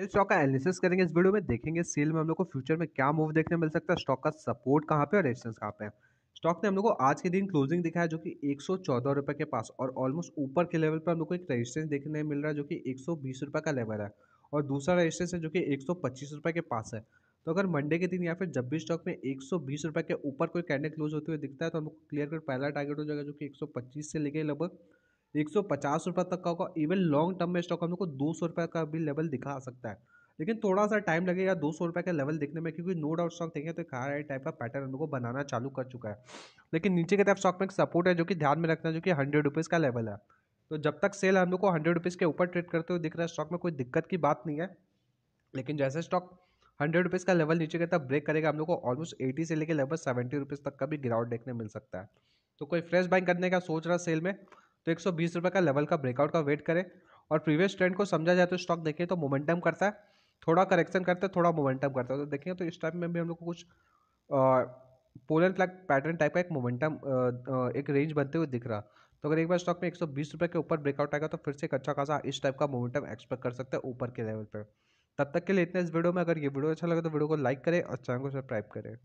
in stock का analysis करेंगे इस वीडियो में देखेंगे सेल में हम लोग को फ्यूचर में क्या मूव देखने मिल सकता है स्टॉक का सपोर्ट कहाँ पे और रेजिस्टेंस कहाँ पे है स्टॉक ने हम लोग को आज के दिन क्लोजिंग दिखाया जो कि एक सौ के पास और ऑलमोस्ट ऊपर के लेवल पर हम लोग को एक रजिस्टेंस देखने मिल रहा है जो कि एक सौ का लेवल है और दूसरा रजिस्टेंस है जो कि एक सौ के पास है तो अगर मंडे के दिन या फिर जब भी स्टॉक में एक सौ के ऊपर कोई कैंडल क्लोज होते हुए दिखता है तो हम लोग क्लियर कर पहला टारगेट हो जाएगा जो कि एक से लेके लगभग एक सौ पचास रुपये तक का होगा इवन लॉन्ग टर्म में स्टॉक हम लोग को दो सौ रुपये का भी लेवल दिखा सकता है लेकिन थोड़ा सा टाइम लगेगा दो सौ रुपये का लेवल दिखने में क्योंकि नो डाउट स्टॉक देखें तो एक हाई टाइप का पैटर्न हम लोग को बनाना चालू कर चुका है लेकिन नीचे की तरफ स्टॉक में एक सपोर्ट है जो कि ध्यान में रखना है जो कि हंड्रेड रुपीज़ का लेवल है तो जब तक सेल हम लोग को हंड्रेड रुपीज़ के ऊपर ट्रेड करते हुए दिख रहा है स्टॉक में कोई दिक्कत की बात नहीं है लेकिन जैसे स्टॉक हंड्रेड रुपीज़ का लेवल नीचे गया तरफ ब्रेक करेगा हम लोग को ऑलमोस्ट एटी से लेकर लगभग सेवेंटी रुपीज़ तक का भी गिरावट देखने मिल सकता है तो कोई फ्रेश बाइंग करने का सोच रहा सेल में तो एक सौ का लेवल का ब्रेकआउट का वेट करें और प्रीवियस ट्रेंड को समझा जाए तो स्टॉक देखें तो मोमेंटम करता है थोड़ा करेक्शन करता है थोड़ा मोमेंटम करता है तो देखें तो इस टाइप में भी हम लोग को कुछ पोलर फ्लैग पैटर्न टाइप का एक मोमेंटम एक रेंज बनते हुए दिख रहा तो अगर एक बार स्टॉक में एक सौ के ऊपर ब्रेकआउट आएगा तो फिर से एक अच्छा खासा इस टाइप का मोमेंटम एक्सपेक्ट कर सकते हैं ऊपर के लेवल पर तब तक के लिए इतने इस वीडियो में अगर ये वीडियो अच्छा लगे तो वीडियो को लाइक करें और चैनल को सब्सक्राइब करें